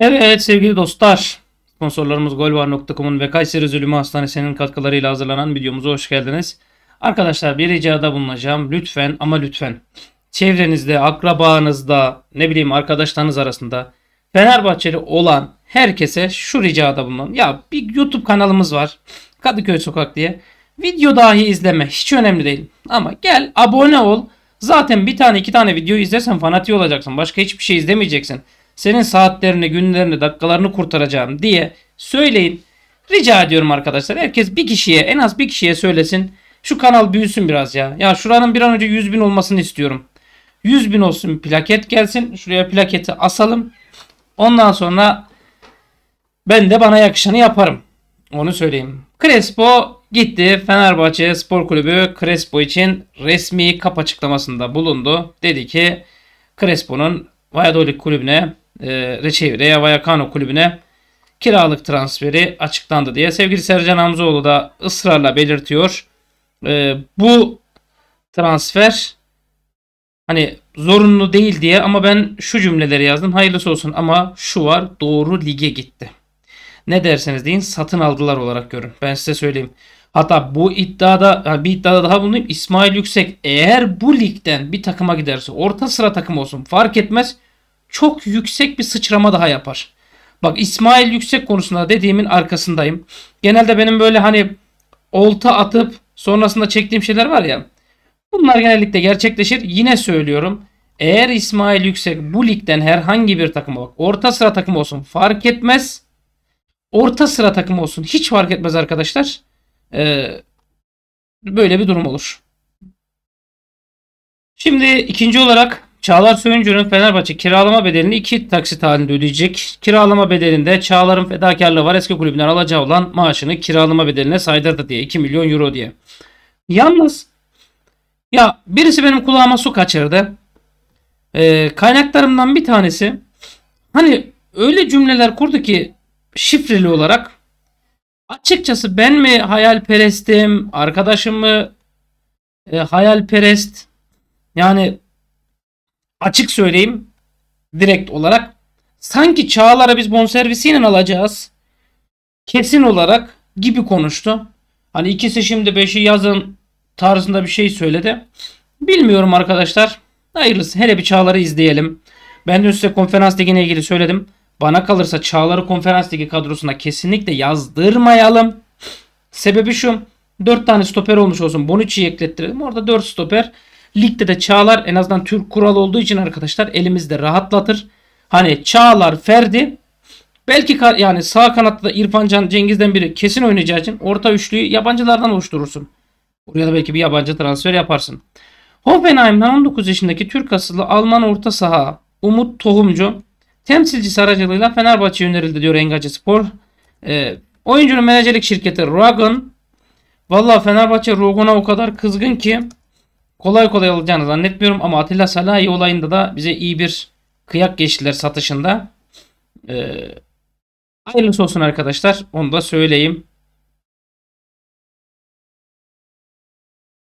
Evet sevgili dostlar. Sponsorlarımız golvar.com'un ve Kayseri Zulümü Hastanesi'nin katkılarıyla hazırlanan videomuza hoş geldiniz. Arkadaşlar bir ricada bulunacağım. Lütfen ama lütfen. Çevrenizde, akrabanızda, ne bileyim arkadaşlarınız arasında Fenerbahçeli olan herkese şu ricada bulunun. Ya bir YouTube kanalımız var. Kadıköy Sokak diye. Video dahi izleme. Hiç önemli değil. Ama gel abone ol. Zaten bir tane iki tane video izlersen fanatik olacaksın. Başka hiçbir şey izlemeyeceksin. Senin saatlerini, günlerini, dakikalarını kurtaracağım diye söyleyin. Rica ediyorum arkadaşlar. Herkes bir kişiye, en az bir kişiye söylesin. Şu kanal büyüsün biraz ya. Ya şuranın bir an önce 100 bin olmasını istiyorum. 100 bin olsun plaket gelsin. Şuraya plaketi asalım. Ondan sonra ben de bana yakışanı yaparım. Onu söyleyeyim. Crespo gitti. Fenerbahçe Spor Kulübü Crespo için resmi kap açıklamasında bulundu. Dedi ki Crespo'nun Valladolid kulübüne e, ee, Reçevire Vallecano kulübüne kiralık transferi açıklandı diye sevgili Sercan Hamzoğlu da ısrarla belirtiyor. Ee, bu transfer hani zorunlu değil diye ama ben şu cümleleri yazdım. Hayırlısı olsun ama şu var doğru lige gitti. Ne derseniz deyin satın aldılar olarak görün. Ben size söyleyeyim. Hatta bu iddiada bir iddiada daha bulunayım. İsmail Yüksek eğer bu ligden bir takıma giderse orta sıra takım olsun fark etmez çok yüksek bir sıçrama daha yapar. Bak İsmail Yüksek konusunda dediğimin arkasındayım. Genelde benim böyle hani olta atıp sonrasında çektiğim şeyler var ya. Bunlar genellikle gerçekleşir. Yine söylüyorum. Eğer İsmail Yüksek bu ligden herhangi bir takım bak orta sıra takım olsun fark etmez. Orta sıra takım olsun hiç fark etmez arkadaşlar. Ee, böyle bir durum olur. Şimdi ikinci olarak Çağlar Söyüncü'nün Fenerbahçe kiralama bedelini iki taksit halinde ödeyecek. Kiralama bedelinde Çağlar'ın fedakarlığı var eski kulübünden alacağı olan maaşını kiralama bedeline saydırdı diye 2 milyon euro diye. Yalnız ya birisi benim kulağıma su kaçırdı. Ee, kaynaklarımdan bir tanesi hani öyle cümleler kurdu ki şifreli olarak açıkçası ben mi hayalperestim arkadaşım mı e, hayalperest yani açık söyleyeyim direkt olarak sanki Çağlar'a biz bonservisiyle alacağız. Kesin olarak gibi konuştu. Hani ikisi şimdi beşi yazın tarzında bir şey söyledi. Bilmiyorum arkadaşlar. Hayırlısı. Hele bir Çağlar'ı izleyelim. Ben de size konferans ligine ilgili söyledim. Bana kalırsa Çağlar'ı konferans ligi kadrosuna kesinlikle yazdırmayalım. Sebebi şu. 4 tane stoper olmuş olsun. Bonucci'yi eklettirelim. Orada 4 stoper. Ligde de Çağlar en azından Türk kuralı olduğu için arkadaşlar elimizde rahatlatır. Hani Çağlar, Ferdi belki yani sağ kanatta da İrfan Can, Cengiz'den biri kesin oynayacağı için orta üçlüyü yabancılardan oluşturursun. Buraya da belki bir yabancı transfer yaparsın. Hoffenheim'den 19 yaşındaki Türk asıllı Alman orta saha Umut Tohumcu temsilcisi aracılığıyla Fenerbahçe'ye önerildi diyor Engacı Spor. E, oyuncunun menajerlik şirketi Ragon Valla Fenerbahçe Rogon'a o kadar kızgın ki kolay kolay alacağını zannetmiyorum ama Atilla Salahi olayında da bize iyi bir kıyak geçtiler satışında. Ee, hayırlısı olsun arkadaşlar. Onu da söyleyeyim.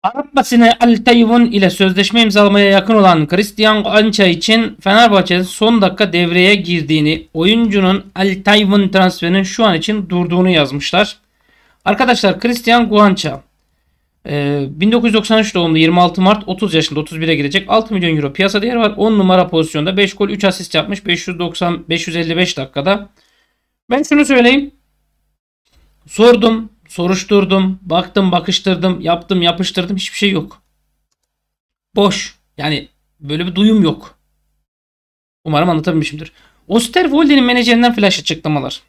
Arap basını Al Tayvun ile sözleşme imzalamaya yakın olan Christian Anca için Fenerbahçe'nin son dakika devreye girdiğini, oyuncunun Al Tayvun transferinin şu an için durduğunu yazmışlar. Arkadaşlar Christian Guanca 1993 ee, doğumlu 26 Mart 30 yaşında 31'e girecek 6 milyon euro piyasa değeri var. 10 numara pozisyonda 5 gol 3 asist yapmış 590 555 dakikada. Ben şunu söyleyeyim. Sordum, soruşturdum, baktım, bakıştırdım, yaptım, yapıştırdım. Hiçbir şey yok. Boş. Yani böyle bir duyum yok. Umarım anlatabilmişimdir. Osterwolde'nin menajerinden flash açıklamalar.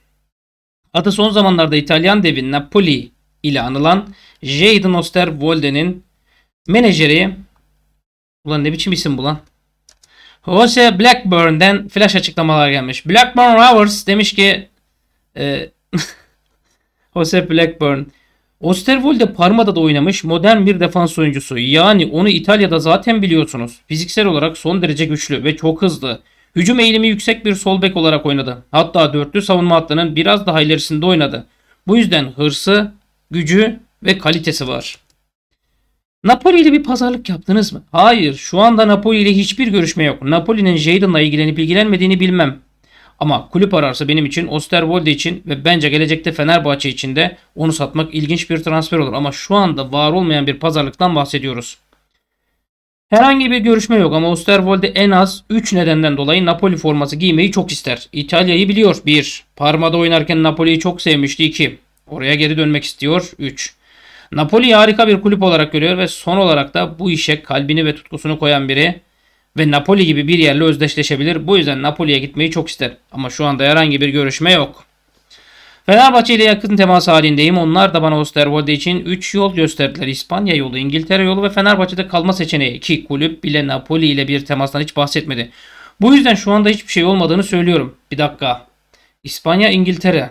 Adı son zamanlarda İtalyan devi Napoli'yi ile anılan Jaden Osterwolde'nin menajeri Ulan ne biçim isim bu lan? Jose Blackburn'den flash açıklamalar gelmiş. Blackburn Rovers demiş ki e, Jose Blackburn Osterwolde Parma'da da oynamış modern bir defans oyuncusu. Yani onu İtalya'da zaten biliyorsunuz. Fiziksel olarak son derece güçlü ve çok hızlı. Hücum eğilimi yüksek bir sol bek olarak oynadı. Hatta dörtlü savunma hattının biraz daha ilerisinde oynadı. Bu yüzden hırsı, gücü ve kalitesi var. Napoli ile bir pazarlık yaptınız mı? Hayır. Şu anda Napoli ile hiçbir görüşme yok. Napoli'nin Jadon'la ilgilenip ilgilenmediğini bilmem. Ama kulüp ararsa benim için Osterwolde için ve bence gelecekte Fenerbahçe için de onu satmak ilginç bir transfer olur. Ama şu anda var olmayan bir pazarlıktan bahsediyoruz. Herhangi bir görüşme yok ama Osterwolde en az 3 nedenden dolayı Napoli forması giymeyi çok ister. İtalya'yı biliyor. 1. Parma'da oynarken Napoli'yi çok sevmişti. 2. Oraya geri dönmek istiyor. 3. Napoli'yi harika bir kulüp olarak görüyor ve son olarak da bu işe kalbini ve tutkusunu koyan biri ve Napoli gibi bir yerle özdeşleşebilir. Bu yüzden Napoli'ye gitmeyi çok ister. Ama şu anda herhangi bir görüşme yok. Fenerbahçe ile yakın temas halindeyim. Onlar da bana Osterwolde için 3 yol gösterdiler. İspanya yolu, İngiltere yolu ve Fenerbahçe'de kalma seçeneği. Ki kulüp bile Napoli ile bir temastan hiç bahsetmedi. Bu yüzden şu anda hiçbir şey olmadığını söylüyorum. Bir dakika. İspanya, İngiltere.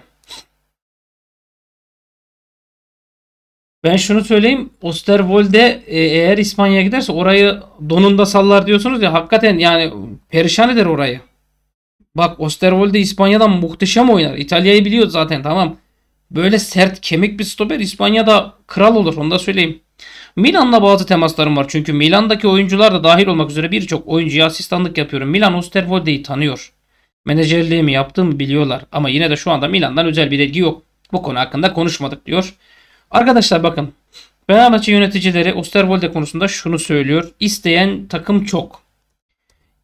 Ben şunu söyleyeyim. Osterwolde e, eğer İspanya'ya giderse orayı donunda sallar diyorsunuz ya hakikaten yani perişan eder orayı. Bak Osterwolde İspanya'dan muhteşem oynar. İtalya'yı biliyor zaten tamam. Böyle sert kemik bir stoper İspanya'da kral olur onu da söyleyeyim. Milan'la bazı temaslarım var çünkü Milan'daki oyuncular da dahil olmak üzere birçok oyuncuya asistanlık yapıyorum. Milan Osterwolde'yi tanıyor. Menajerliğimi yaptığımı biliyorlar ama yine de şu anda Milan'dan özel bir ilgi yok. Bu konu hakkında konuşmadık diyor. Arkadaşlar bakın Fenerbahçe yöneticileri Osterwolde konusunda şunu söylüyor. İsteyen takım çok.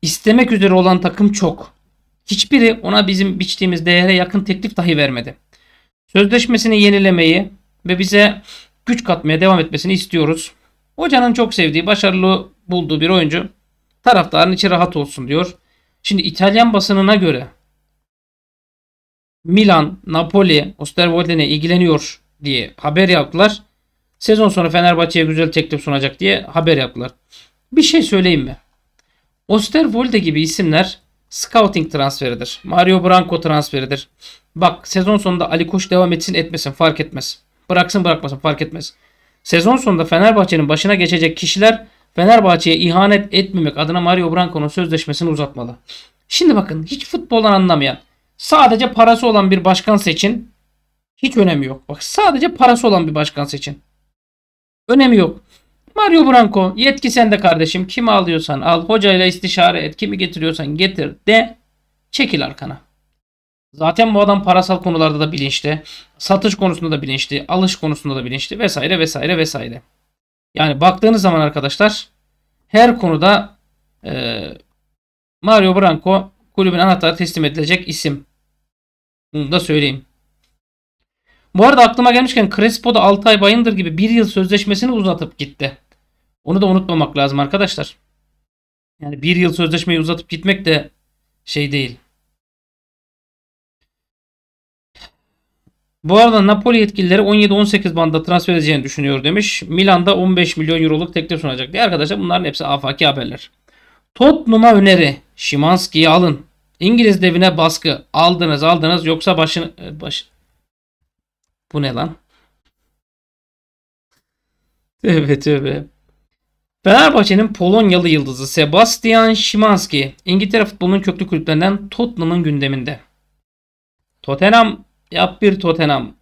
İstemek üzere olan takım çok. Hiçbiri ona bizim biçtiğimiz değere yakın teklif dahi vermedi. Sözleşmesini yenilemeyi ve bize güç katmaya devam etmesini istiyoruz. Hocanın çok sevdiği, başarılı bulduğu bir oyuncu taraftarın içi rahat olsun diyor. Şimdi İtalyan basınına göre Milan, Napoli, Osterwolde'ne ilgileniyor diye haber yaptılar. Sezon sonu Fenerbahçe'ye güzel teklif sunacak diye haber yaptılar. Bir şey söyleyeyim mi? Osterwolde gibi isimler scouting transferidir. Mario Branco transferidir. Bak sezon sonunda Ali Koç devam etsin etmesin fark etmez. Bıraksın bırakmasın fark etmez. Sezon sonunda Fenerbahçe'nin başına geçecek kişiler Fenerbahçe'ye ihanet etmemek adına Mario Branco'nun sözleşmesini uzatmalı. Şimdi bakın hiç futboldan anlamayan sadece parası olan bir başkan seçin. Hiç önemi yok. Bak sadece parası olan bir başkan seçin. Önemi yok. Mario Branco yetki sende kardeşim. Kimi alıyorsan al. Hocayla istişare et. Kimi getiriyorsan getir de çekil arkana. Zaten bu adam parasal konularda da bilinçli. Satış konusunda da bilinçli. Alış konusunda da bilinçli. Vesaire vesaire vesaire. Yani baktığınız zaman arkadaşlar her konuda e, Mario Branco kulübün anahtarı teslim edilecek isim. Bunu da söyleyeyim. Bu arada aklıma gelmişken Crespo da 6 ay bayındır gibi 1 yıl sözleşmesini uzatıp gitti. Onu da unutmamak lazım arkadaşlar. Yani 1 yıl sözleşmeyi uzatıp gitmek de şey değil. Bu arada Napoli yetkilileri 17-18 banda transfer edeceğini düşünüyor demiş. Milan'da 15 milyon euroluk teklif sunacak diye. Arkadaşlar bunların hepsi afaki haberler. Tottenham'a öneri. Şimanski'yi alın. İngiliz devine baskı. Aldınız aldınız yoksa başın, baş, bu ne lan? Tövbe tövbe. Fenerbahçe'nin Polonyalı yıldızı Sebastian Szymanski İngiltere futbolunun köklü kulüplerinden Tottenham'ın gündeminde. Tottenham yap bir Tottenham.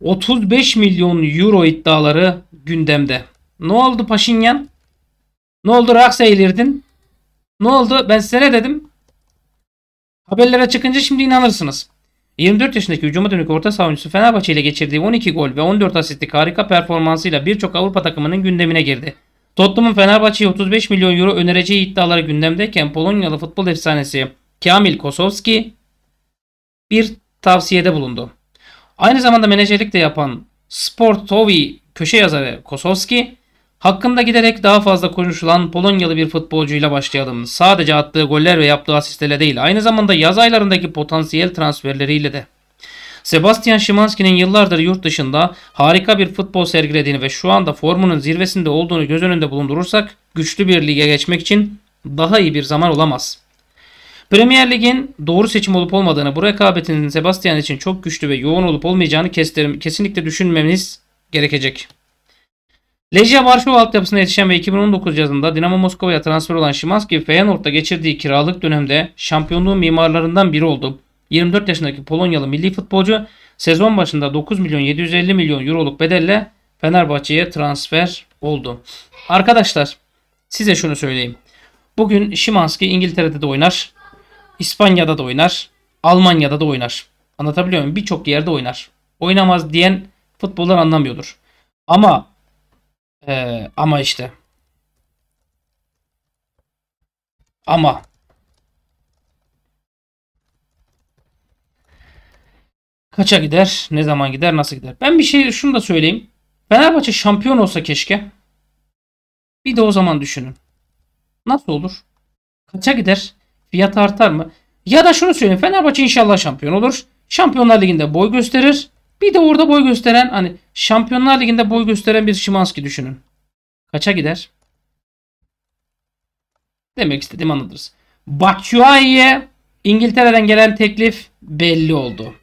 35 milyon euro iddiaları gündemde. Ne oldu Paşinyan? Ne oldu Raks eğilirdin? Ne oldu? Ben size ne dedim? Haberlere çıkınca şimdi inanırsınız. 24 yaşındaki hücuma dönük orta savunucusu Fenerbahçe ile geçirdiği 12 gol ve 14 asistlik harika performansıyla birçok Avrupa takımının gündemine girdi. Tottenham'ın Fenerbahçe'ye 35 milyon euro önereceği iddiaları gündemdeyken Polonyalı futbol efsanesi Kamil Kosowski bir tavsiyede bulundu. Aynı zamanda menajerlik de yapan Sportovi köşe yazarı Kosowski Hakkında giderek daha fazla konuşulan Polonyalı bir futbolcuyla başlayalım. Sadece attığı goller ve yaptığı asistlerle değil aynı zamanda yaz aylarındaki potansiyel transferleriyle de. Sebastian Szymanski'nin yıllardır yurt dışında harika bir futbol sergilediğini ve şu anda formunun zirvesinde olduğunu göz önünde bulundurursak güçlü bir lige geçmek için daha iyi bir zaman olamaz. Premier Lig'in doğru seçim olup olmadığını, bu rekabetin Sebastian için çok güçlü ve yoğun olup olmayacağını kesinlikle düşünmemiz gerekecek. Lejia Varşova altyapısına yetişen ve 2019 yazında Dinamo Moskova'ya transfer olan Şimanski Feyenoord'da geçirdiği kiralık dönemde şampiyonluğun mimarlarından biri oldu. 24 yaşındaki Polonyalı milli futbolcu sezon başında 9 milyon 750 milyon euroluk bedelle Fenerbahçe'ye transfer oldu. Arkadaşlar size şunu söyleyeyim. Bugün Şimanski İngiltere'de de oynar. İspanya'da da oynar. Almanya'da da oynar. Anlatabiliyor muyum? Birçok yerde oynar. Oynamaz diyen futboldan anlamıyordur. Ama ee, ama işte. Ama. Kaça gider? Ne zaman gider? Nasıl gider? Ben bir şey şunu da söyleyeyim. Fenerbahçe şampiyon olsa keşke. Bir de o zaman düşünün. Nasıl olur? Kaça gider? Fiyat artar mı? Ya da şunu söyleyeyim. Fenerbahçe inşallah şampiyon olur. Şampiyonlar Ligi'nde boy gösterir. Bir de orada boy gösteren hani Şampiyonlar Ligi'nde boy gösteren bir Şimanski düşünün. Kaça gider? Demek istediğimi anladınız. Batshuayi'ye İngiltere'den gelen teklif belli oldu.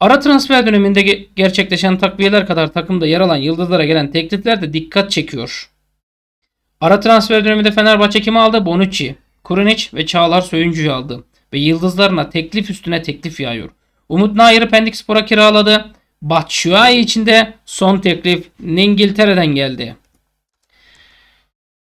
Ara transfer döneminde gerçekleşen takviyeler kadar takımda yer alan yıldızlara gelen teklifler de dikkat çekiyor. Ara transfer döneminde Fenerbahçe kimi aldı? Bonucci, Kurunic ve Çağlar Söyüncü'yü aldı. Ve yıldızlarına teklif üstüne teklif yağıyor. Umut Nayır'ı Pendik Spor'a kiraladı. Batshuayi için de son teklif İngiltere'den geldi.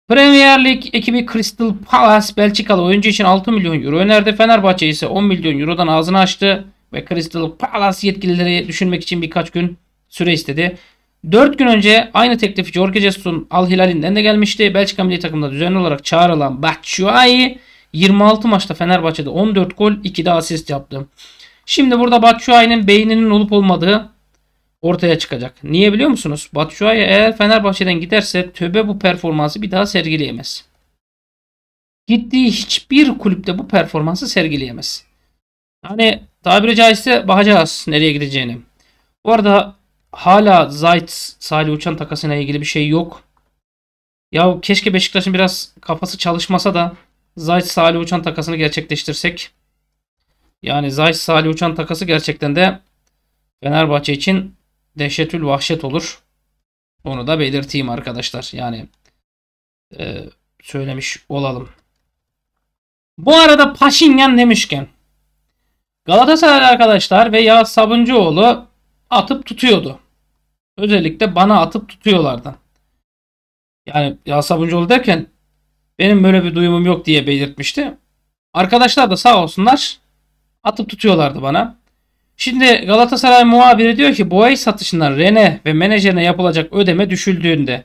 Premier Lig ekibi Crystal Palace Belçikalı oyuncu için 6 milyon euro önerdi. Fenerbahçe ise 10 milyon eurodan ağzını açtı ve Crystal Palace yetkilileri düşünmek için birkaç gün süre istedi. 4 gün önce aynı teklifi Jorge Jesus'un Al Hilal'inden de gelmişti. Belçika milli takımında düzenli olarak çağrılan Batshuayi 26 maçta Fenerbahçe'de 14 gol 2 de asist yaptı. Şimdi burada Batshuayi'nin beyninin olup olmadığı ortaya çıkacak. Niye biliyor musunuz? Batshuayi eğer Fenerbahçe'den giderse töbe bu performansı bir daha sergileyemez. Gittiği hiçbir kulüpte bu performansı sergileyemez. Hani tabiri caizse bakacağız nereye gideceğini. Bu arada hala Zayt Salih Uçan Takasına ilgili bir şey yok. Ya keşke Beşiktaş'ın biraz kafası çalışmasa da Zayt Salih Uçan takasını gerçekleştirsek. Yani Zayt Salih Uçan takası gerçekten de Fenerbahçe için dehşetül vahşet olur. Onu da belirteyim arkadaşlar. Yani e, söylemiş olalım. Bu arada Paşinyan demişken Galatasaray arkadaşlar ve Yağız Sabuncuoğlu atıp tutuyordu. Özellikle bana atıp tutuyorlardı. Yani Yağız Sabuncuoğlu derken benim böyle bir duyumum yok diye belirtmişti. Arkadaşlar da sağ olsunlar atıp tutuyorlardı bana. Şimdi Galatasaray muhabiri diyor ki Boğay satışından Rene ve menajerine yapılacak ödeme düşüldüğünde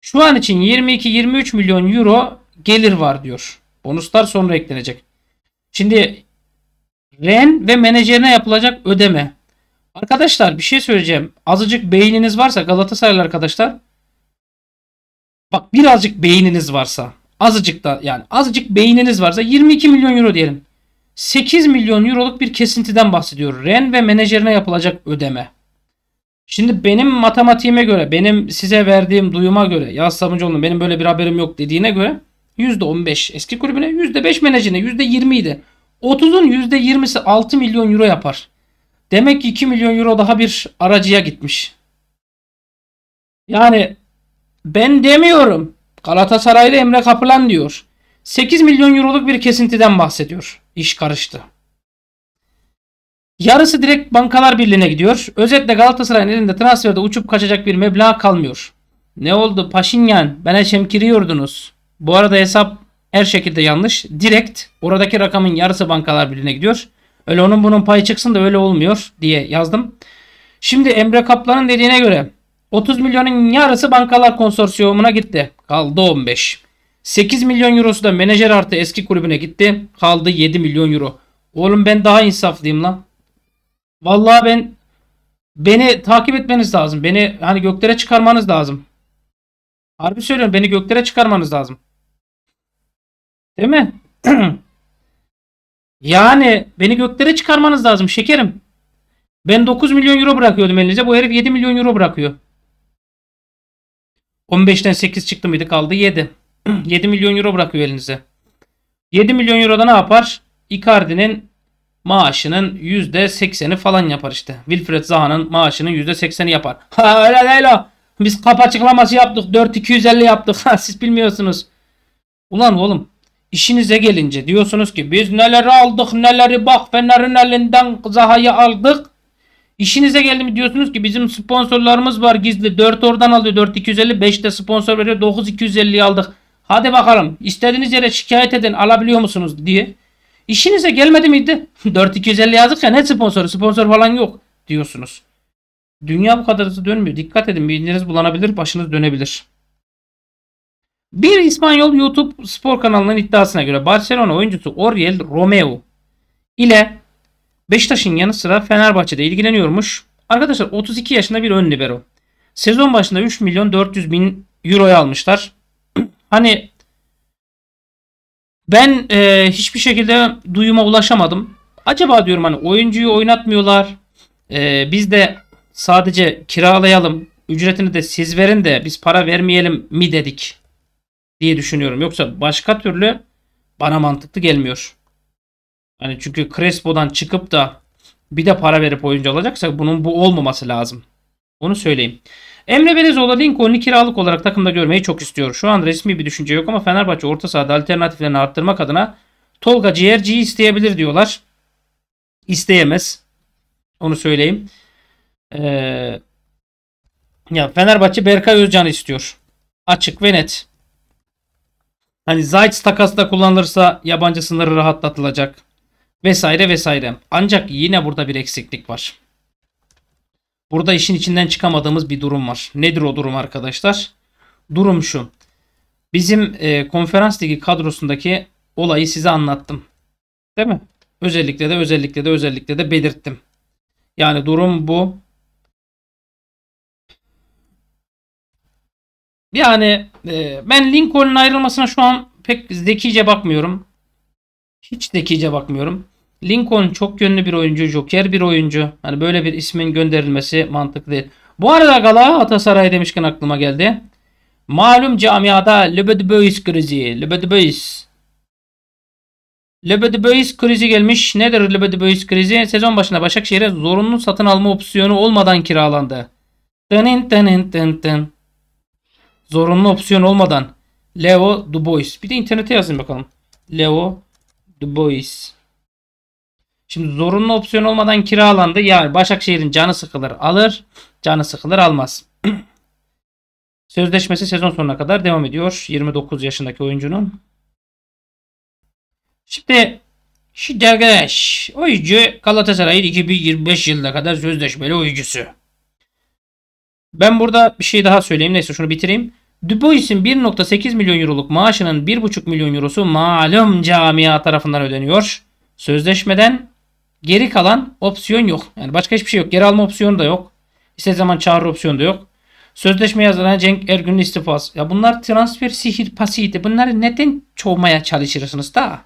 şu an için 22-23 milyon euro gelir var diyor. Bonuslar sonra eklenecek. Şimdi Ren ve menajerine yapılacak ödeme. Arkadaşlar bir şey söyleyeceğim. Azıcık beyniniz varsa Galatasaraylı arkadaşlar. Bak birazcık beyniniz varsa. Azıcık da yani azıcık beyniniz varsa 22 milyon euro diyelim. 8 milyon euroluk bir kesintiden bahsediyor. Ren ve menajerine yapılacak ödeme. Şimdi benim matematiğime göre, benim size verdiğim duyuma göre, Yaz Sabuncuoğlu'nun benim böyle bir haberim yok dediğine göre %15 eski kulübüne, %5 menajerine, %20 idi. 30'un %20'si 6 milyon euro yapar. Demek ki 2 milyon euro daha bir aracıya gitmiş. Yani ben demiyorum. Galatasaraylı Emre Kapılan diyor. 8 milyon euroluk bir kesintiden bahsediyor. İş karıştı. Yarısı direkt Bankalar Birliği'ne gidiyor. Özetle Galatasaray'ın elinde transferde uçup kaçacak bir meblağ kalmıyor. Ne oldu Paşinyan? Bana çemkiriyordunuz. Bu arada hesap her şekilde yanlış. Direkt oradaki rakamın yarısı Bankalar Birliği'ne gidiyor. Öyle onun bunun payı çıksın da öyle olmuyor diye yazdım. Şimdi Emre Kaplan'ın dediğine göre 30 milyonun yarısı Bankalar Konsorsiyumu'na gitti. Kaldı 15. 8 milyon eurosu da menajer artı eski kulübüne gitti. Kaldı 7 milyon euro. Oğlum ben daha insaflıyım lan. Vallahi ben beni takip etmeniz lazım. Beni hani göklere çıkarmanız lazım. Harbi söylüyorum beni göklere çıkarmanız lazım. Değil mi? yani beni göklere çıkarmanız lazım şekerim. Ben 9 milyon euro bırakıyordum elinize. Bu herif 7 milyon euro bırakıyor. 15'ten 8 çıktı mıydı kaldı 7. 7 milyon euro bırakıyor elinize. 7 milyon euro da ne yapar? Icardi'nin maaşının %80'i falan yapar işte. Wilfred Zaha'nın maaşının %80'i yapar. Ha öyle değil o. Biz kap açıklaması yaptık. 4250 yaptık. Ha siz bilmiyorsunuz. Ulan oğlum işinize gelince diyorsunuz ki biz neleri aldık neleri bak Fener'in elinden Zaha'yı aldık. İşinize geldi mi diyorsunuz ki bizim sponsorlarımız var gizli. 4 oradan alıyor 4250 5 de sponsor veriyor 9250 aldık. Hadi bakalım istediğiniz yere şikayet edin alabiliyor musunuz diye. İşinize gelmedi miydi? 4250 yazık ya ne sponsoru sponsor falan yok diyorsunuz. Dünya bu kadar hızlı dönmüyor. Dikkat edin bilginiz bulanabilir başınız dönebilir. Bir İspanyol YouTube spor kanalının iddiasına göre Barcelona oyuncusu Oriel Romeo ile Beşiktaş'ın yanı sıra Fenerbahçe'de ilgileniyormuş. Arkadaşlar 32 yaşında bir ön libero. Sezon başında 3 milyon 400 bin euroya almışlar. Hani ben e, hiçbir şekilde duyuma ulaşamadım. Acaba diyorum hani oyuncuyu oynatmıyorlar. E, biz de sadece kiralayalım. Ücretini de siz verin de biz para vermeyelim mi dedik diye düşünüyorum. Yoksa başka türlü bana mantıklı gelmiyor. Hani çünkü Crespo'dan çıkıp da bir de para verip oyuncu alacaksak bunun bu olmaması lazım. Onu söyleyeyim. Emre Belezoğlu Lincoln'u kiralık olarak takımda görmeyi çok istiyor. Şu an resmi bir düşünce yok ama Fenerbahçe orta sahada alternatiflerini arttırmak adına Tolga Ciğerci'yi isteyebilir diyorlar. İsteyemez. Onu söyleyeyim. Ee, ya Fenerbahçe Berkay Özcan'ı istiyor. Açık ve net. Hani Zayt takası da kullanılırsa yabancı sınırı rahatlatılacak. Vesaire vesaire. Ancak yine burada bir eksiklik var. Burada işin içinden çıkamadığımız bir durum var. Nedir o durum arkadaşlar? Durum şu. Bizim e, konferans ligi kadrosundaki olayı size anlattım. Değil mi? Özellikle de özellikle de özellikle de belirttim. Yani durum bu. Yani e, ben Lincoln'un ayrılmasına şu an pek zekice bakmıyorum. Hiç zekice bakmıyorum. Lincoln çok yönlü bir oyuncu. Joker bir oyuncu. Hani böyle bir ismin gönderilmesi mantıklı değil. Bu arada Galatasaray demişken aklıma geldi. Malum camiada Lebedebois krizi. Lebedebois. Lebedebois krizi gelmiş. Nedir Lebedebois krizi? Sezon başında Başakşehir'e zorunlu satın alma opsiyonu olmadan kiralandı. Tının tının tın tın. Zorunlu opsiyon olmadan. Leo Dubois. Bir de internete yazın bakalım. Leo Dubois. Şimdi zorunlu opsiyon olmadan kiralandı. Yani Başakşehir'in canı sıkılır alır. Canı sıkılır almaz. Sözleşmesi sezon sonuna kadar devam ediyor. 29 yaşındaki oyuncunun. Şimdi şimdi arkadaş oyuncu Galatasaray'ın 2025 yılına kadar sözleşmeli oyuncusu. Ben burada bir şey daha söyleyeyim. Neyse şunu bitireyim. Dubois'in 1.8 milyon euroluk maaşının 1.5 milyon eurosu malum camia tarafından ödeniyor. Sözleşmeden Geri kalan opsiyon yok. Yani başka hiçbir şey yok. Geri alma opsiyonu da yok. İstediği zaman çağrı opsiyonu da yok. Sözleşme yazılan Cenk Ergün'ün istifası. Ya bunlar transfer sihir sihirbazıydı. Bunları neden çoğmaya çalışırsınız da?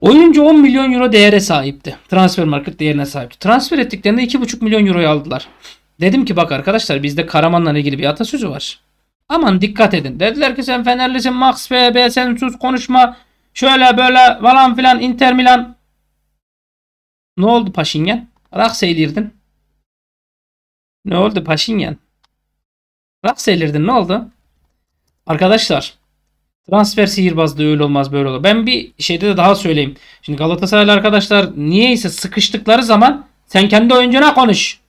Oyuncu 10 milyon euro değere sahipti. Transfer market değerine sahipti. Transfer ettiklerinde 2,5 milyon euroyu aldılar. Dedim ki bak arkadaşlar bizde Karaman'la ilgili bir atasözü var. Aman dikkat edin. Dediler ki sen Fenerlisin Max FB sen sus konuşma. Şöyle böyle falan filan Inter Milan. Ne oldu Paşinyan? Raks eğilirdin. Ne oldu Paşinyan? Raks eğilirdin ne oldu? Arkadaşlar transfer sihirbazlığı öyle olmaz böyle olur. Ben bir şeyde de daha söyleyeyim. Şimdi Galatasaraylı arkadaşlar niyeyse sıkıştıkları zaman sen kendi oyuncuna konuş.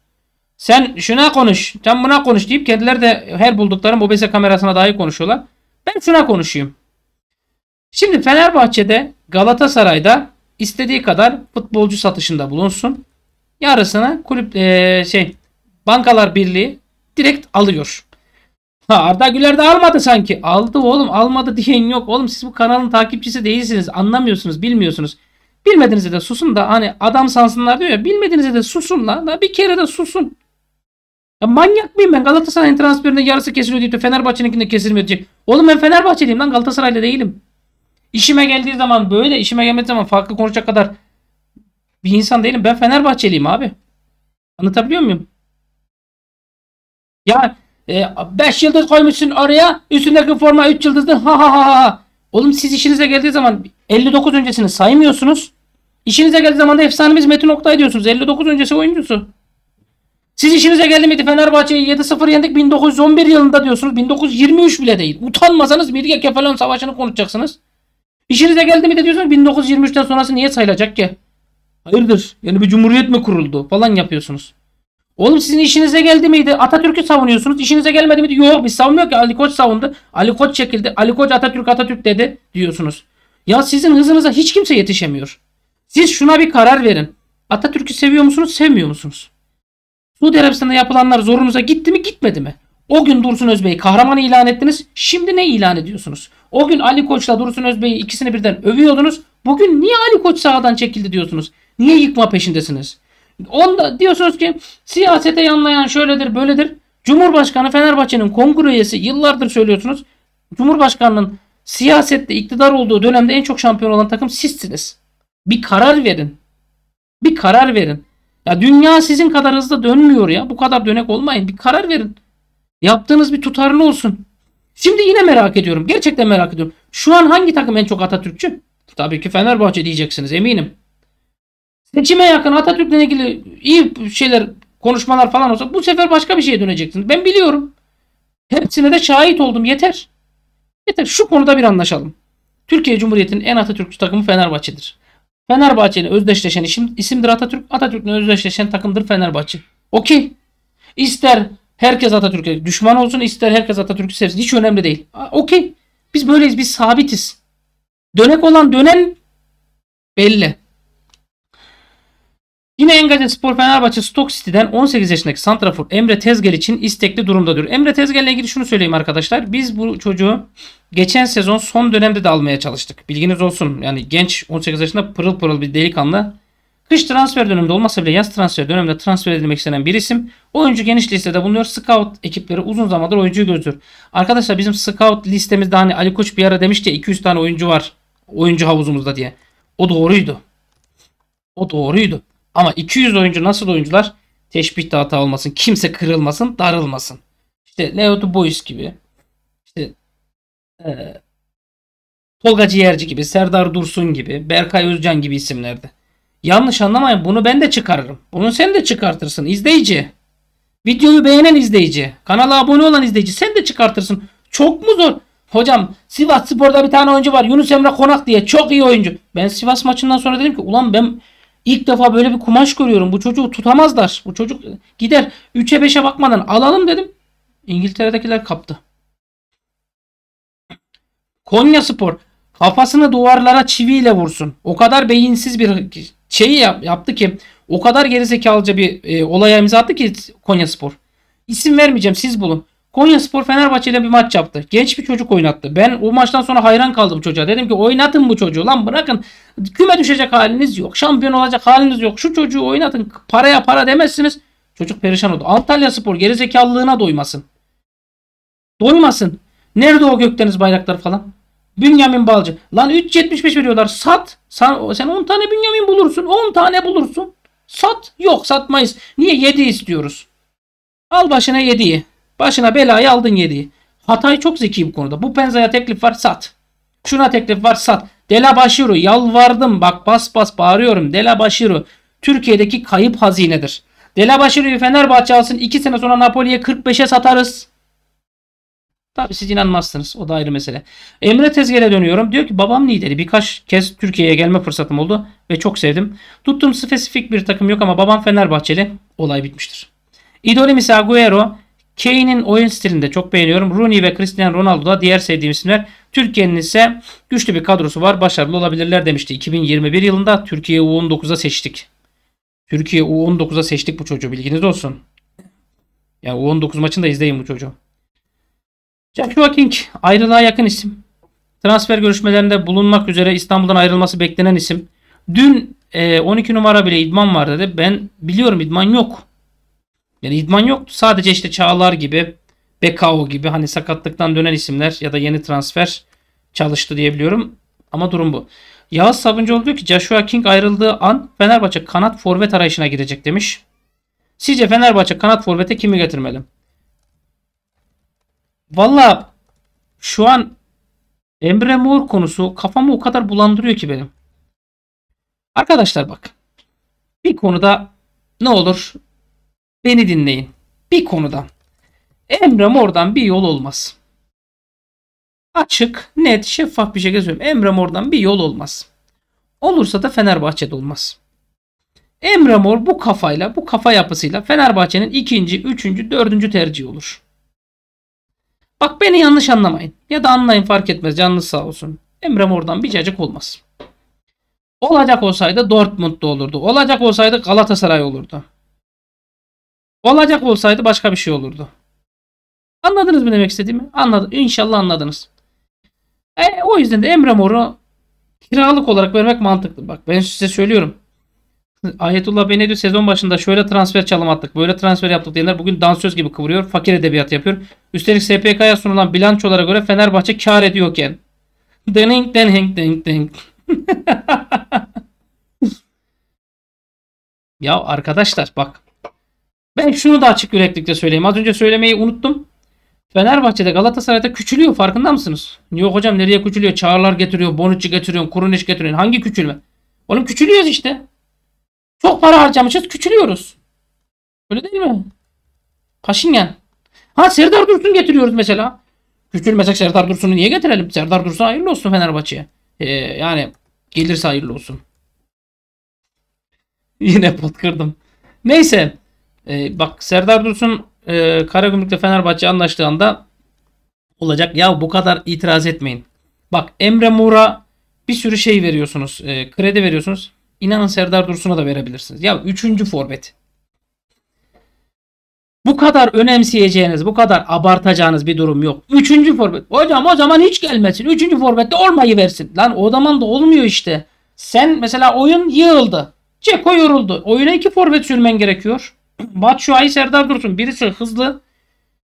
Sen şuna konuş. Sen buna konuş deyip kendileri de her buldukları OBS kamerasına dahi konuşuyorlar. Ben şuna konuşayım. Şimdi Fenerbahçe'de Galatasaray'da istediği kadar futbolcu satışında bulunsun. Yarısını kulüp e, şey Bankalar Birliği direkt alıyor. Ha, Arda Güler de almadı sanki. Aldı oğlum almadı diyen yok. Oğlum siz bu kanalın takipçisi değilsiniz. Anlamıyorsunuz bilmiyorsunuz. Bilmediğinize de susun da hani adam sansınlar diyor ya. Bilmediğinize de susun lan. Da bir kere de susun. Ya manyak mıyım ben? Galatasaray'ın transferinde yarısı kesiliyor diyor. Fenerbahçe'ninkinde kesilmiyor diyecek. Oğlum ben Fenerbahçeliyim lan Galatasaraylı değilim. İşime geldiği zaman böyle, işime gelmediği zaman farklı konuşacak kadar bir insan değilim. Ben Fenerbahçeliyim abi. Anlatabiliyor muyum? Ya 5 e, yıldız koymuşsun oraya. Üstündeki forma 3 yıldızdı. Ha ha ha ha. Oğlum siz işinize geldiği zaman 59 öncesini saymıyorsunuz. İşinize geldiği zaman da efsanemiz Metin Oktay diyorsunuz. 59 öncesi oyuncusu. Siz işinize geldi miydi Fenerbahçe'yi 7-0 yendik 1911 yılında diyorsunuz. 1923 bile değil. Utanmasanız Mirge Kefalon Savaşı'nı konuşacaksınız. İşinize geldi mi de diyorsunuz 1923'ten sonrası niye sayılacak ki? Hayırdır? Yani bir cumhuriyet mi kuruldu falan yapıyorsunuz. Oğlum sizin işinize geldi miydi? Atatürk'ü savunuyorsunuz. İşinize gelmedi miydi? Yok biz savunmuyor ki. Ali Koç savundu. Ali Koç çekildi. Ali Koç Atatürk Atatürk dedi diyorsunuz. Ya sizin hızınıza hiç kimse yetişemiyor. Siz şuna bir karar verin. Atatürk'ü seviyor musunuz, sevmiyor musunuz? Suudi Arabistan'da yapılanlar zorunuza gitti mi, gitmedi mi? O gün Dursun Özbey'i kahraman ilan ettiniz. Şimdi ne ilan ediyorsunuz? O gün Ali Koç'la Dursun Özbey'i ikisini birden övüyordunuz. Bugün niye Ali Koç sahadan çekildi diyorsunuz? Niye yıkma peşindesiniz? Onda diyorsunuz ki siyasete yanlayan şöyledir böyledir. Cumhurbaşkanı Fenerbahçe'nin kongre üyesi yıllardır söylüyorsunuz. Cumhurbaşkanının siyasette iktidar olduğu dönemde en çok şampiyon olan takım sizsiniz. Bir karar verin. Bir karar verin. Ya dünya sizin kadar hızlı dönmüyor ya. Bu kadar dönek olmayın. Bir karar verin. Yaptığınız bir tutarlı olsun. Şimdi yine merak ediyorum. Gerçekten merak ediyorum. Şu an hangi takım en çok Atatürkçü? Tabii ki Fenerbahçe diyeceksiniz eminim. Seçime yakın Atatürk'le ilgili iyi şeyler konuşmalar falan olsa bu sefer başka bir şeye döneceksiniz. Ben biliyorum. Hepsine de şahit oldum. Yeter. Yeter. Şu konuda bir anlaşalım. Türkiye Cumhuriyeti'nin en Atatürkçü takımı Fenerbahçe'dir. Fenerbahçe ile özdeşleşen isim, isimdir Atatürk. Atatürk'le özdeşleşen takımdır Fenerbahçe. Okey. İster Herkes Atatürk'e düşman olsun ister herkes Atatürk'ü sevsin. Hiç önemli değil. Okey. Biz böyleyiz. Biz sabitiz. Dönek olan dönen belli. Yine Engage Spor Fenerbahçe Stock City'den 18 yaşındaki Santrafor Emre Tezgel için istekli durumdadır. Emre Tezgel ile ilgili şunu söyleyeyim arkadaşlar. Biz bu çocuğu geçen sezon son dönemde de almaya çalıştık. Bilginiz olsun. Yani genç 18 yaşında pırıl pırıl bir delikanlı. Kış transfer döneminde olmasa bile yaz transfer döneminde transfer edilmek istenen bir isim. Oyuncu geniş listede bulunuyor. Scout ekipleri uzun zamandır oyuncuyu gözlüyor. Arkadaşlar bizim scout listemizde hani Ali Koç bir ara demişti 200 tane oyuncu var oyuncu havuzumuzda diye. O doğruydu. O doğruydu. Ama 200 oyuncu nasıl oyuncular? Teşbih de hata olmasın. Kimse kırılmasın, darılmasın. İşte Leo Boys gibi. İşte ee, Tolga Ciğerci gibi, Serdar Dursun gibi, Berkay Özcan gibi isimlerdi. Yanlış anlamayın bunu ben de çıkarırım. Bunu sen de çıkartırsın izleyici. Videoyu beğenen izleyici. Kanala abone olan izleyici sen de çıkartırsın. Çok mu zor? Hocam Sivas Spor'da bir tane oyuncu var. Yunus Emre Konak diye çok iyi oyuncu. Ben Sivas maçından sonra dedim ki ulan ben ilk defa böyle bir kumaş görüyorum. Bu çocuğu tutamazlar. Bu çocuk gider 3'e 5'e bakmadan alalım dedim. İngiltere'dekiler kaptı. Konya Spor kafasını duvarlara çiviyle vursun. O kadar beyinsiz bir şeyi yap, yaptı ki o kadar gerizekalıca bir e, olaya imza attı ki Konya Spor. İsim vermeyeceğim siz bulun. Konya Spor Fenerbahçe ile bir maç yaptı. Genç bir çocuk oynattı. Ben o maçtan sonra hayran kaldım çocuğa. Dedim ki oynatın bu çocuğu lan bırakın. Küme düşecek haliniz yok. Şampiyon olacak haliniz yok. Şu çocuğu oynatın. Paraya para demezsiniz. Çocuk perişan oldu. Antalya Spor gerizekalılığına doymasın. Doymasın. Nerede o gökdeniz bayrakları falan? Bünyamin Balcı. Lan 3.75 veriyorlar. Sat. Sen, sen 10 tane Bünyamin bulursun. 10 tane bulursun. Sat. Yok satmayız. Niye? 7 istiyoruz. Al başına 7'yi. Başına belayı aldın 7'yi. Hatay çok zeki bu konuda. Bu Penza'ya teklif var sat. Şuna teklif var sat. Dela Başiru yalvardım bak bas bas bağırıyorum. Dela Başiru Türkiye'deki kayıp hazinedir. Dela Başiru'yu Fenerbahçe alsın 2 sene sonra Napoli'ye 45'e satarız. Tabii siz inanmazsınız. O da ayrı mesele. Emre Tezger'e dönüyorum. Diyor ki babam lideri. Birkaç kez Türkiye'ye gelme fırsatım oldu ve çok sevdim. Tuttuğum spesifik bir takım yok ama babam Fenerbahçeli. Olay bitmiştir. İdolim ise Agüero. Kane'in oyun stilini de çok beğeniyorum. Rooney ve Cristiano Ronaldo da diğer sevdiğim isimler. Türkiye'nin ise güçlü bir kadrosu var. Başarılı olabilirler demişti. 2021 yılında Türkiye U19'a seçtik. Türkiye U19'a seçtik bu çocuğu bilginiz olsun. Ya yani U19 maçını da izleyin bu çocuğu. Joshua King ayrılığa yakın isim. Transfer görüşmelerinde bulunmak üzere İstanbul'dan ayrılması beklenen isim. Dün e, 12 numara bile idman var dedi. Ben biliyorum idman yok. Yani idman yok Sadece işte Çağlar gibi, Bekao gibi hani sakatlıktan dönen isimler ya da yeni transfer çalıştı diyebiliyorum. Ama durum bu. Yağız Sabuncuoğlu oldu ki Joshua King ayrıldığı an Fenerbahçe kanat forvet arayışına girecek demiş. Sizce Fenerbahçe kanat forvete kimi getirmeli? Valla şu an Emre Mor konusu kafamı o kadar bulandırıyor ki benim. Arkadaşlar bak. Bir konuda ne olur beni dinleyin. Bir konuda Emre Mor'dan bir yol olmaz. Açık, net, şeffaf bir şekilde söylüyorum. Emre Mor'dan bir yol olmaz. Olursa da Fenerbahçe'de olmaz. Emre Mor bu kafayla, bu kafa yapısıyla Fenerbahçe'nin ikinci, üçüncü, dördüncü tercihi olur. Bak beni yanlış anlamayın. Ya da anlayın fark etmez. Canınız sağ olsun. Emre Mor'dan bir cacık olmaz. Olacak olsaydı Dortmund'da olurdu. Olacak olsaydı Galatasaray olurdu. Olacak olsaydı başka bir şey olurdu. Anladınız mı demek istediğimi? Anladı. İnşallah anladınız. E, o yüzden de Emre Mor'u kiralık olarak vermek mantıklı. Bak ben size söylüyorum. Ayetullah Bey ne diyor? Sezon başında şöyle transfer çalım attık, böyle transfer yaptık diyenler bugün dansöz gibi kıvırıyor, fakir edebiyat yapıyor. Üstelik SPK'ya sunulan bilançolara göre Fenerbahçe kar ediyorken. Dening dening dening dening. ya arkadaşlar bak. Ben şunu da açık yüreklikle söyleyeyim. Az önce söylemeyi unuttum. Fenerbahçe'de Galatasaray'da küçülüyor farkında mısınız? Yok hocam nereye küçülüyor? Çağrılar getiriyor, Bonucci getiriyor, Kurunic getiriyor. Hangi küçülme? Oğlum küçülüyoruz işte. Çok para harcamışız küçülüyoruz. Öyle değil mi? Paşinyan. Ha Serdar Dursun getiriyoruz mesela. Küçülmesek Serdar Dursun'u niye getirelim? Serdar Dursun hayırlı olsun Fenerbahçe'ye. Ee, yani gelirse hayırlı olsun. Yine patkırdım. Neyse. Ee, bak Serdar Dursun e, Karagümrük'le Fenerbahçe anlaştığı anda olacak. Ya bu kadar itiraz etmeyin. Bak Emre Mor'a bir sürü şey veriyorsunuz. E, kredi veriyorsunuz. İnanın Serdar Dursun'a da verebilirsiniz. Ya üçüncü forvet. Bu kadar önemseyeceğiniz, bu kadar abartacağınız bir durum yok. Üçüncü forvet. Hocam o zaman hiç gelmesin. Üçüncü forvette olmayı versin. Lan o zaman da olmuyor işte. Sen mesela oyun yığıldı. Ceko yoruldu. Oyuna iki forvet sürmen gerekiyor. Batshuayi Serdar Dursun. Birisi hızlı.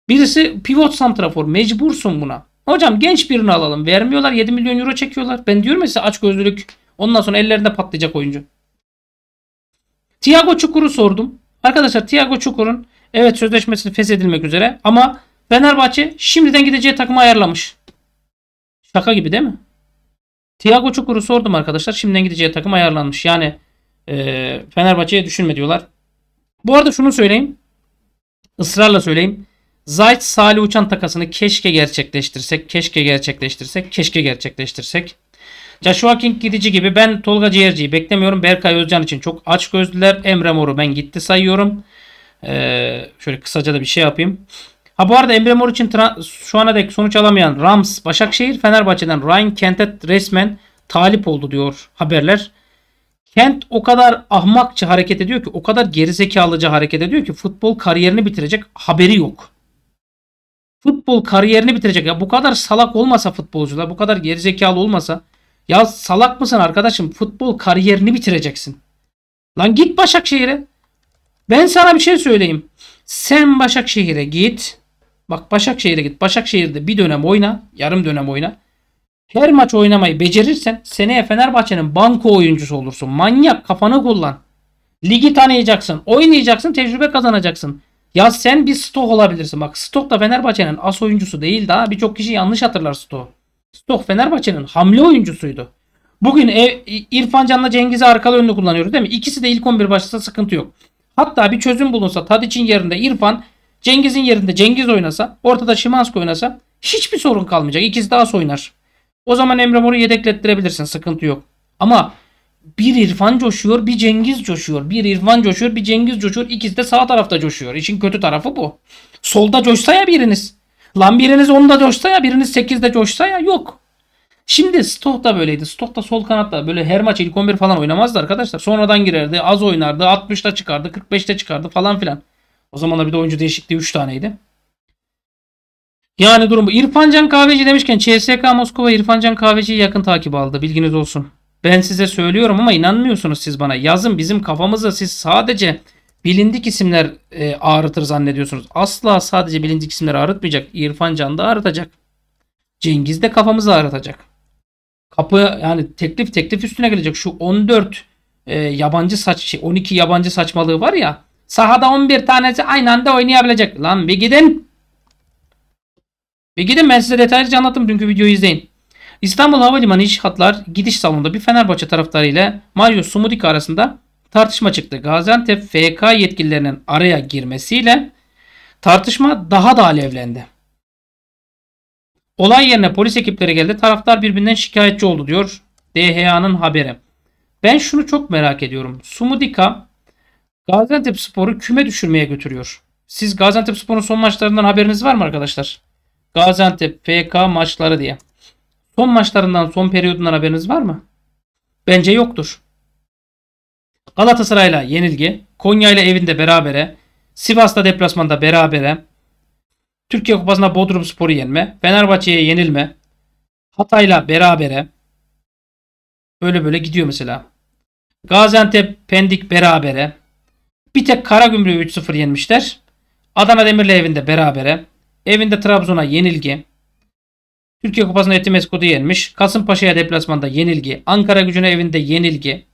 Birisi pivot santrafor. Mecbursun buna. Hocam genç birini alalım. Vermiyorlar. 7 milyon euro çekiyorlar. Ben diyorum ya size aç gözlülük Ondan sonra ellerinde patlayacak oyuncu. Thiago Çukur'u sordum. Arkadaşlar Thiago Çukur'un evet sözleşmesini feshedilmek üzere ama Fenerbahçe şimdiden gideceği takımı ayarlamış. Şaka gibi değil mi? Thiago Çukur'u sordum arkadaşlar. Şimdiden gideceği takım ayarlanmış. Yani e, Fenerbahçe'ye düşünme diyorlar. Bu arada şunu söyleyeyim. ısrarla söyleyeyim. Zayt Salih Uçan takasını keşke gerçekleştirsek, keşke gerçekleştirsek, keşke gerçekleştirsek. Joshua King gidici gibi ben Tolga Ciğerci'yi beklemiyorum. Berkay Özcan için çok aç gözlüler. Emre Mor'u ben gitti sayıyorum. Ee, şöyle kısaca da bir şey yapayım. Ha bu arada Emre Mor için şu ana dek sonuç alamayan Rams, Başakşehir, Fenerbahçe'den Ryan Kentet resmen talip oldu diyor haberler. Kent o kadar ahmakça hareket ediyor ki o kadar gerizekalıca hareket ediyor ki futbol kariyerini bitirecek haberi yok. Futbol kariyerini bitirecek. Ya bu kadar salak olmasa futbolcular bu kadar gerizekalı olmasa ya salak mısın arkadaşım? Futbol kariyerini bitireceksin. Lan git Başakşehir'e. Ben sana bir şey söyleyeyim. Sen Başakşehir'e git. Bak Başakşehir'e git. Başakşehir'de bir dönem oyna. Yarım dönem oyna. Her maç oynamayı becerirsen seneye Fenerbahçe'nin banko oyuncusu olursun. Manyak kafanı kullan. Ligi tanıyacaksın. Oynayacaksın. Tecrübe kazanacaksın. Ya sen bir stok olabilirsin. Bak stok da Fenerbahçe'nin as oyuncusu değil daha. Birçok kişi yanlış hatırlar stoku. Stoh Fenerbahçe'nin hamle oyuncusuydu. Bugün e, İrfan Can'la Cengiz'i arkalı önlü kullanıyoruz değil mi? İkisi de ilk 11 başlasa sıkıntı yok. Hatta bir çözüm bulunsa Tadiç'in yerinde İrfan, Cengiz'in yerinde Cengiz oynasa, ortada Şimanski oynasa hiçbir sorun kalmayacak. İkisi daha oynar. O zaman Emre Mor'u yedeklettirebilirsin. Sıkıntı yok. Ama bir İrfan coşuyor, bir Cengiz coşuyor. Bir İrfan coşuyor, bir Cengiz coşuyor. İkisi de sağ tarafta coşuyor. İşin kötü tarafı bu. Solda coşsa ya biriniz. Lan biriniz 10'da coşsa ya biriniz 8'de coşsa ya yok. Şimdi Stoh da böyleydi. Stoh da sol kanatta böyle her maç ilk 11 falan oynamazdı arkadaşlar. Sonradan girerdi. Az oynardı. 60'ta çıkardı. 45'te çıkardı falan filan. O zamanlar bir de oyuncu değişikliği 3 taneydi. Yani durum bu. İrfancan Kahveci demişken CSK Moskova İrfancan Kahveci'yi yakın takip aldı. Bilginiz olsun. Ben size söylüyorum ama inanmıyorsunuz siz bana. Yazın bizim kafamızda siz sadece bilindik isimler e, ağrıtır zannediyorsunuz. Asla sadece bilindik isimler ağrıtmayacak. İrfan Can da ağrıtacak. Cengiz de kafamızı ağrıtacak. Kapı yani teklif teklif üstüne gelecek. Şu 14 e, yabancı saç 12 şey, yabancı saçmalığı var ya. Sahada 11 tanesi aynı anda oynayabilecek. Lan bir gidin. Bir gidin ben size detaylıca anlattım dünkü videoyu izleyin. İstanbul Havalimanı iş hatlar gidiş salonunda bir Fenerbahçe taraftarı ile Mario Sumurika arasında tartışma çıktı. Gaziantep FK yetkililerinin araya girmesiyle tartışma daha da alevlendi. Olay yerine polis ekipleri geldi. Taraftar birbirinden şikayetçi oldu diyor DHA'nın haberi. Ben şunu çok merak ediyorum. Sumudika Gaziantep Spor'u küme düşürmeye götürüyor. Siz Gaziantep Spor'un son maçlarından haberiniz var mı arkadaşlar? Gaziantep FK maçları diye. Son maçlarından son periyodundan haberiniz var mı? Bence yoktur. Galatasaray'la yenilgi, Konya'yla evinde berabere, Sivas'ta deplasmanda berabere, Türkiye Kupası'nda Bodrum Spor'u yenme, Fenerbahçe'ye yenilme, Hatay'la berabere, böyle böyle gidiyor mesela. Gaziantep, Pendik berabere, bir tek Karagümrük'ü 3-0 yenmişler. Adana Demir'le evinde berabere, evinde Trabzon'a yenilgi, Türkiye Kupası'nda Etimesgut'u yenmiş. Kasımpaşa'ya deplasmanda yenilgi. Ankara gücüne evinde yenilgi.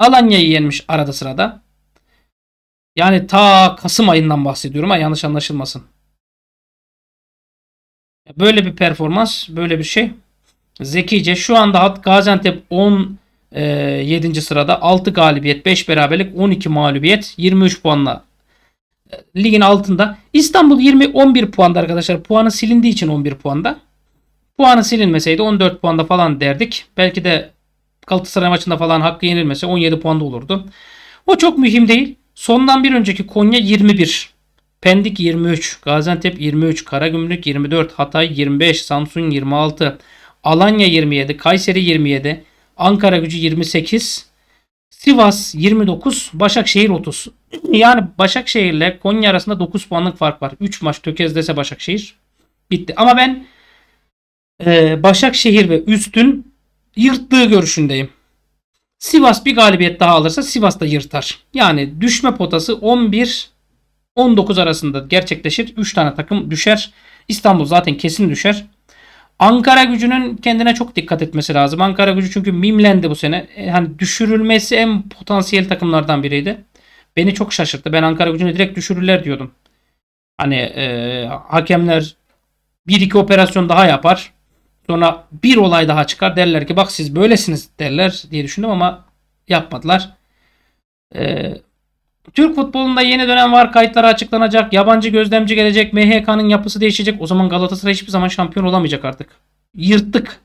Alanya'yı yenmiş arada sırada. Yani ta Kasım ayından bahsediyorum ha yanlış anlaşılmasın. Böyle bir performans, böyle bir şey. Zekice şu anda hat Gaziantep 17. E, sırada 6 galibiyet, 5 beraberlik, 12 mağlubiyet, 23 puanla e, ligin altında. İstanbul 20 11 puanda arkadaşlar. Puanı silindiği için 11 puanda. Puanı silinmeseydi 14 puanda falan derdik. Belki de Galatasaray maçında falan hakkı yenilmese 17 puan da olurdu. O çok mühim değil. Sondan bir önceki Konya 21. Pendik 23, Gaziantep 23, Karagümrük 24, Hatay 25, Samsun 26, Alanya 27, Kayseri 27, Ankara gücü 28, Sivas 29, Başakşehir 30. Yani Başakşehir ile Konya arasında 9 puanlık fark var. 3 maç tökezlese Başakşehir bitti. Ama ben e, Başakşehir ve Üstün yırttığı görüşündeyim. Sivas bir galibiyet daha alırsa Sivas da yırtar. Yani düşme potası 11 19 arasında gerçekleşir. 3 tane takım düşer. İstanbul zaten kesin düşer. Ankara gücünün kendine çok dikkat etmesi lazım. Ankara gücü çünkü mimlendi bu sene. E, hani düşürülmesi en potansiyel takımlardan biriydi. Beni çok şaşırttı. Ben Ankara gücünü direkt düşürürler diyordum. Hani e, hakemler bir iki operasyon daha yapar. Sonra bir olay daha çıkar derler ki bak siz böylesiniz derler diye düşündüm ama yapmadılar. Ee, Türk futbolunda yeni dönem var kayıtları açıklanacak. Yabancı gözlemci gelecek. MHK'nın yapısı değişecek. O zaman Galatasaray hiçbir zaman şampiyon olamayacak artık. Yırttık.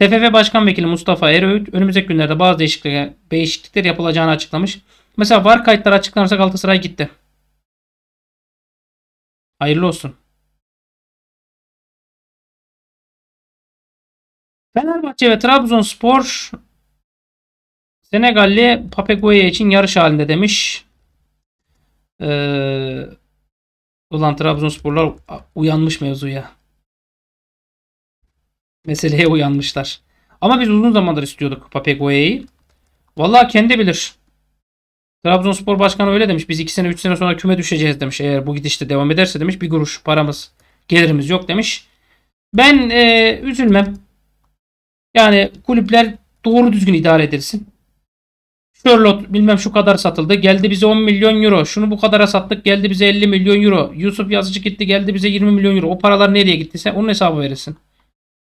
TFF Başkan Vekili Mustafa Eröğüt önümüzdeki günlerde bazı değişiklikler, değişiklikler yapılacağını açıklamış. Mesela var kayıtları açıklanırsa Galatasaray gitti. Hayırlı olsun. Fenerbahçe ve Trabzonspor Senegalli Papegoya için yarış halinde demiş. Ee, ulan Trabzonsporlar uyanmış mevzuya. Meseleye uyanmışlar. Ama biz uzun zamandır istiyorduk Papegoya'yı. Vallahi kendi bilir. Trabzonspor başkanı öyle demiş. Biz 2 sene 3 sene sonra küme düşeceğiz demiş. Eğer bu gidişte devam ederse demiş. Bir kuruş paramız gelirimiz yok demiş. Ben e, üzülmem. Yani kulüpler doğru düzgün idare edilsin. Sherlock bilmem şu kadar satıldı. Geldi bize 10 milyon euro. Şunu bu kadara sattık. Geldi bize 50 milyon euro. Yusuf Yazıcı gitti. Geldi bize 20 milyon euro. O paralar nereye gittiyse onun hesabı verirsin.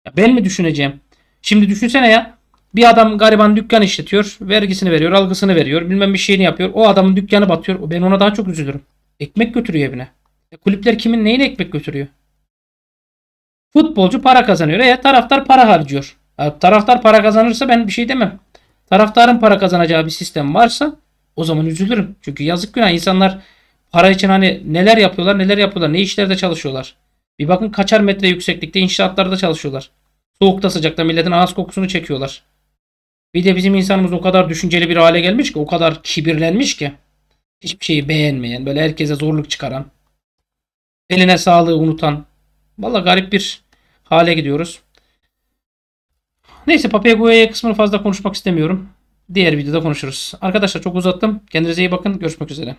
Ya ben mi düşüneceğim? Şimdi düşünsene ya. Bir adam gariban dükkan işletiyor. Vergisini veriyor. Algısını veriyor. Bilmem bir şeyini yapıyor. O adamın dükkanı batıyor. Ben ona daha çok üzülürüm. Ekmek götürüyor evine. Ya e kulüpler kimin neyine ekmek götürüyor? Futbolcu para kazanıyor. E taraftar para harcıyor. Taraftar para kazanırsa ben bir şey demem. Taraftarın para kazanacağı bir sistem varsa o zaman üzülürüm. Çünkü yazık günah insanlar para için hani neler yapıyorlar neler yapıyorlar ne işlerde çalışıyorlar. Bir bakın kaçar metre yükseklikte inşaatlarda çalışıyorlar. Soğukta sıcakta milletin ağız kokusunu çekiyorlar. Bir de bizim insanımız o kadar düşünceli bir hale gelmiş ki o kadar kibirlenmiş ki hiçbir şeyi beğenmeyen böyle herkese zorluk çıkaran eline sağlığı unutan valla garip bir hale gidiyoruz. Neyse Papayagoya kısmını fazla konuşmak istemiyorum. Diğer videoda konuşuruz. Arkadaşlar çok uzattım. Kendinize iyi bakın. Görüşmek üzere.